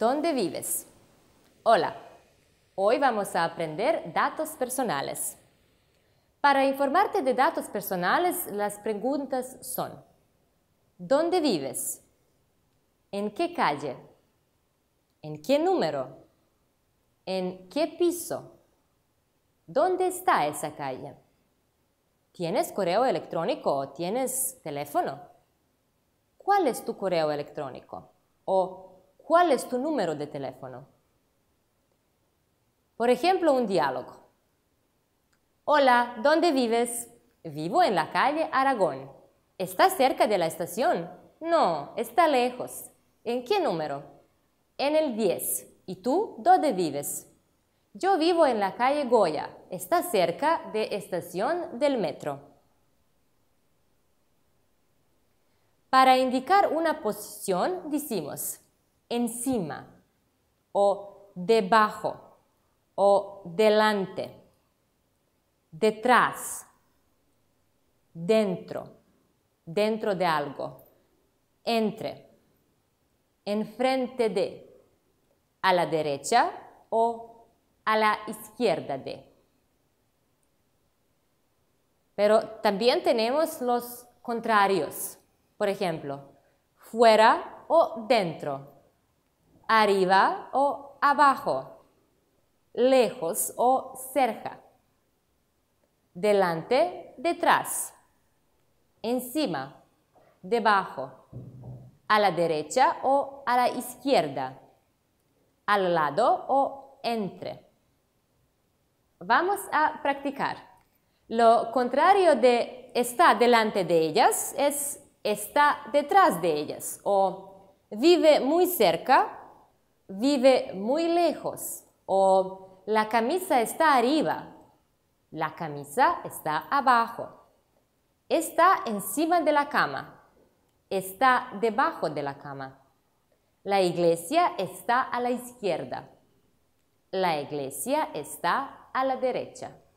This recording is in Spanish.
¿Dónde vives? Hola, hoy vamos a aprender datos personales. Para informarte de datos personales, las preguntas son ¿Dónde vives? ¿En qué calle? ¿En qué número? ¿En qué piso? ¿Dónde está esa calle? ¿Tienes correo electrónico o tienes teléfono? ¿Cuál es tu correo electrónico? ¿O ¿Cuál es tu número de teléfono? Por ejemplo, un diálogo. Hola, ¿dónde vives? Vivo en la calle Aragón. ¿Estás cerca de la estación? No, está lejos. ¿En qué número? En el 10. ¿Y tú dónde vives? Yo vivo en la calle Goya. Está cerca de estación del metro. Para indicar una posición, decimos encima o debajo o delante, detrás, dentro, dentro de algo, entre, enfrente de, a la derecha o a la izquierda de. Pero también tenemos los contrarios, por ejemplo, fuera o dentro arriba o abajo, lejos o cerca, delante, detrás, encima, debajo, a la derecha o a la izquierda, al lado o entre. Vamos a practicar. Lo contrario de está delante de ellas es está detrás de ellas o vive muy cerca vive muy lejos o la camisa está arriba, la camisa está abajo, está encima de la cama, está debajo de la cama, la iglesia está a la izquierda, la iglesia está a la derecha.